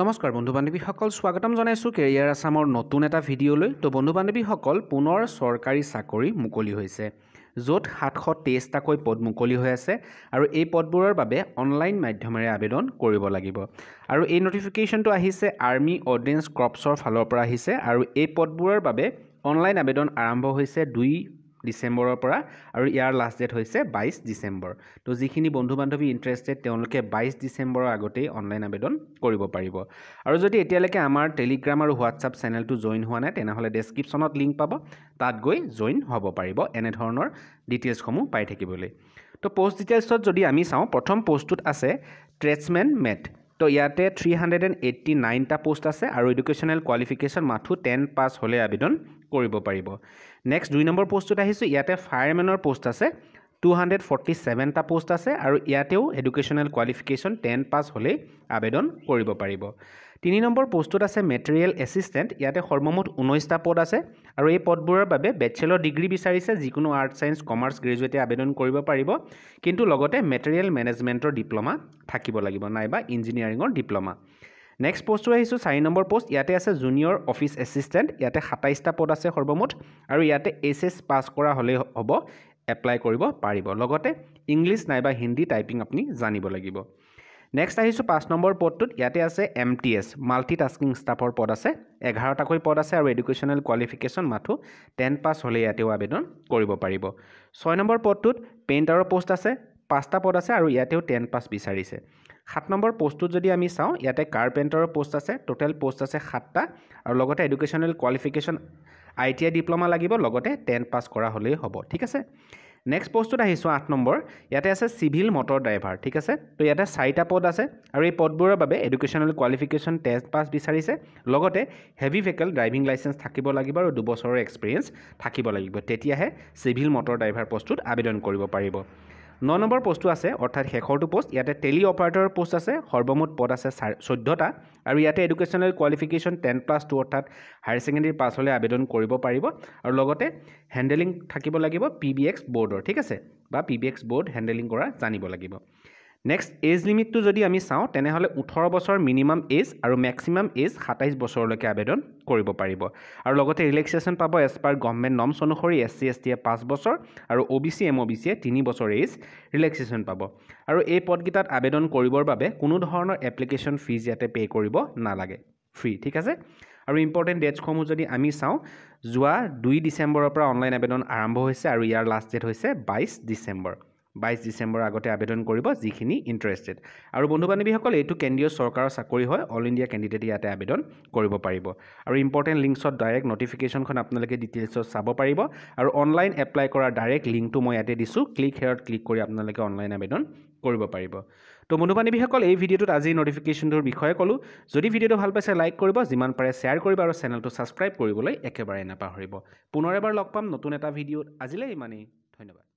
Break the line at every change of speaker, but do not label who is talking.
নমস্কাৰ বন্ধু বান্ধৱীসকল স্বাগতম জনাইছোঁ কেৰিয়াৰ আছামৰ নতুন এটা ভিডিঅ'লৈ ত' বন্ধু বান্ধৱীসকল পুনৰ চৰকাৰী চাকৰি মুকলি হৈছে য'ত সাতশ তেইছটাকৈ পদ মুকলি হৈ আছে আৰু এই পদবোৰৰ বাবে অনলাইন মাধ্যমেৰে আবেদন কৰিব লাগিব আৰু এই নটিফিকেশ্যনটো আহিছে আৰ্মি অৰ্ডেন্স ক্ৰপছৰ ফালৰ পৰা আহিছে আৰু এই পদবোৰৰ বাবে অনলাইন আবেদন আৰম্ভ হৈছে দুই ডিচেম্বৰৰ পৰা আৰু ইয়াৰ লাষ্ট ডেট হৈছে বাইছ ডিচেম্বৰ তো যিখিনি বন্ধু বান্ধৱী ইণ্টাৰেষ্টেড তেওঁলোকে বাইছ ডিচেম্বৰৰ আগতেই অনলাইন আবেদন কৰিব পাৰিব আৰু যদি এতিয়ালৈকে আমাৰ টেলিগ্ৰাম আৰু হোৱাটছআপ চেনেলটো জইন হোৱা নাই তেনেহ'লে ডেছক্ৰিপশ্যনত লিংক পাব তাত গৈ জইন হ'ব পাৰিব এনেধৰণৰ ডিটেইলছসমূহ পাই থাকিবলৈ তো পষ্ট ডিটেইলছত যদি আমি চাওঁ প্ৰথম পষ্টটোত আছে ট্ৰেডছমেন মেট তো ইয়াতে থ্ৰী হাণ্ড্ৰেড এণ্ড এইট্টি নাইনটা পষ্ট আছে আৰু এডুকেশ্যনেল কোৱালিফিকেশ্যন মাথো টেন পাছ হ'লে আবেদন কৰিব পাৰিব নেক্সট দুই নম্বৰ পষ্টটোত আহিছোঁ ইয়াতে ফায়াৰমেনৰ পষ্ট আছে টু হাণ্ড্ৰেড ফৰ্টি ছেভেনটা পষ্ট আছে আৰু ইয়াতেও এডুকেশ্যনেল কোৱালিফিকেশ্যন টেন পাছ হ'লেই আবেদন কৰিব পাৰিব তিনি নম্বৰ পষ্টটোত আছে মেটেৰিয়েল এছিষ্টেণ্ট ইয়াতে সৰ্বমুঠ ঊনৈছটা পদ আছে আৰু এই পদবোৰৰ বাবে বেচেলৰ ডিগ্ৰী বিচাৰিছে যিকোনো আৰ্ট ছায়েঞ্চ কমাৰ্চ গ্ৰেজুৱেটে আবেদন কৰিব পাৰিব কিন্তু লগতে মেটেৰিয়েল মেনেজমেণ্টৰ ডিপ্ল'মা থাকিব লাগিব নাইবা ইঞ্জিনিয়াৰিঙৰ ডিপ্ল'মা নেক্সট পষ্টটো আহিছোঁ চাৰি নম্বৰ পষ্ট ইয়াতে আছে জুনিয়ৰ অফিচ এছিষ্টেণ্ট ইয়াতে সাতাইছটা পদ আছে সৰ্বমুঠ আৰু ইয়াতে এইচ এছ পাছ কৰা হ'লেই হ'ব এপ্লাই কৰিব পাৰিব লগতে ইংলিছ নাইবা হিন্দী টাইপিং আপুনি জানিব লাগিব নেক্সট আহিছোঁ পাঁচ নম্বৰ পদটোত ইয়াতে আছে M T S multi tasking ষ্টাফৰ পদ আছে এঘাৰটাকৈ পদ আছে আৰু এডুকেশ্যনেল কোৱালিফিকেশ্যন মাথো টেন পাছ হ'লে ইয়াতেও আবেদন কৰিব পাৰিব ছয় নম্বৰ পদটোত পেইণ্টাৰৰ পষ্ট আছে পাঁচটা পদ আছে আৰু ইয়াতেও টেন পাছ বিচাৰিছে সাত নম্বৰ পষ্টটোত যদি আমি চাওঁ ইয়াতে কাৰ্পেণ্টাৰৰ পষ্ট আছে টোটেল পষ্ট আছে সাতটা আৰু লগতে educational qualification I T I diploma লাগিব লগতে টেন পাছ কৰা হ'লেই হ'ব ঠিক আছে নেক্সট পষ্টটোত আহিছোঁ আঠ নম্বৰ ইয়াতে আছে চিভিল মটৰ ড্ৰাইভাৰ ঠিক আছে তো ইয়াতে চাৰিটা পদ আছে আৰু এই পদবোৰৰ বাবে এডুকেশ্যনেল কোৱালিফিকেশ্যন টেন পাছ বিচাৰিছে লগতে হেভি ভেহিকেল ড্ৰাইভিং লাইচেঞ্চ থাকিব লাগিব আৰু দুবছৰৰ এক্সপেৰিয়েঞ্চ থাকিব লাগিব তেতিয়াহে চিভিল মটৰ ড্ৰাইভাৰ পষ্টটোত আবেদন কৰিব পাৰিব ন নম্বৰ পষ্টটো আছে অৰ্থাৎ শেষৰটো পষ্ট ইয়াতে টেলি অপাৰেটৰৰ পষ্ট আছে সৰ্বমুঠ পদ আছে চাৰ চৈধ্যটা আৰু ইয়াতে educational qualification ten plus two অৰ্থাৎ হায়াৰ ছেকেণ্ডেৰী পাছ হ'লে আবেদন কৰিব পাৰিব আৰু লগতে হেণ্ডেলিং থাকিব লাগিব পি বি এক্স বৰ্ডৰ ঠিক আছে বা P B X board handling কৰা জানিব লাগিব নেক্সট এজ লিমিটটো যদি আমি চাওঁ তেনেহ'লে ওঠৰ বছৰ মিনিমাম এজ আৰু মেক্সিমাম এজ সাতাইছ বছৰলৈকে আবেদন কৰিব পাৰিব আৰু লগতে ৰিলেক্সেশ্যন পাব এজ পাৰ গভমেণ্ট নৰ্মছ অনুসৰি এছ চি এছ টিয়ে পাঁচ বছৰ আৰু O' B C M O' B চিয়ে তিনি বছৰ এজ ৰিলেক্সেশ্যন পাব আৰু এই পদকেইটাত আবেদন কৰিবৰ বাবে কোনো ধৰণৰ এপ্লিকেশ্যন ফিজ ইয়াতে পে' কৰিব নালাগে ফ্ৰী ঠিক আছে আৰু ইম্পৰ্টেণ্ট ডেটছসমূহ যদি আমি চাওঁ যোৱা দুই ডিচেম্বৰৰ পৰা অনলাইন আবেদন আৰম্ভ হৈছে আৰু ইয়াৰ লাষ্ট ডেট হৈছে বাইছ ডিচেম্বৰ বাইছ ডিচেম্বৰৰ আগতে আবেদন কৰিব যিখিনি ইণ্টাৰেষ্টেড আৰু বন্ধু বান্ধৱীসকল এইটো কেন্দ্ৰীয় চৰকাৰৰ চাকৰি হয় অল ইণ্ডিয়া কেণ্ডিডেট ইয়াতে আবেদন কৰিব পাৰিব আৰু ইম্পৰ্টেণ্ট লিংকছত ডাইৰেক্ট নটিফিকেশ্যনখন আপোনালোকে ডিটেইলছত চাব পাৰিব আৰু অনলাইন এপ্লাই কৰাৰ ডাইৰেক্ট লিংকটো মই ইয়াতে দিছোঁ ক্লিক হেয়াৰত ক্লিক কৰি আপোনালোকে অনলাইন আবেদন কৰিব পাৰিব তো বন্ধু বান্ধৱীসকল এই ভিডিঅ'টোত আজিৰ নটিফিকেশ্যনটোৰ বিষয়ে ক'লোঁ যদি ভিডিঅ'টো ভাল পাইছে লাইক কৰিব যিমান পাৰে শ্বেয়াৰ কৰিব আৰু চেনেলটো ছাবস্ক্ৰাইব কৰিবলৈ একেবাৰে নাপাহৰিব পুনৰ এবাৰ লগ পাম নতুন এটা ভিডিঅ'ত আজিলৈ ইমানেই ধন্যবাদ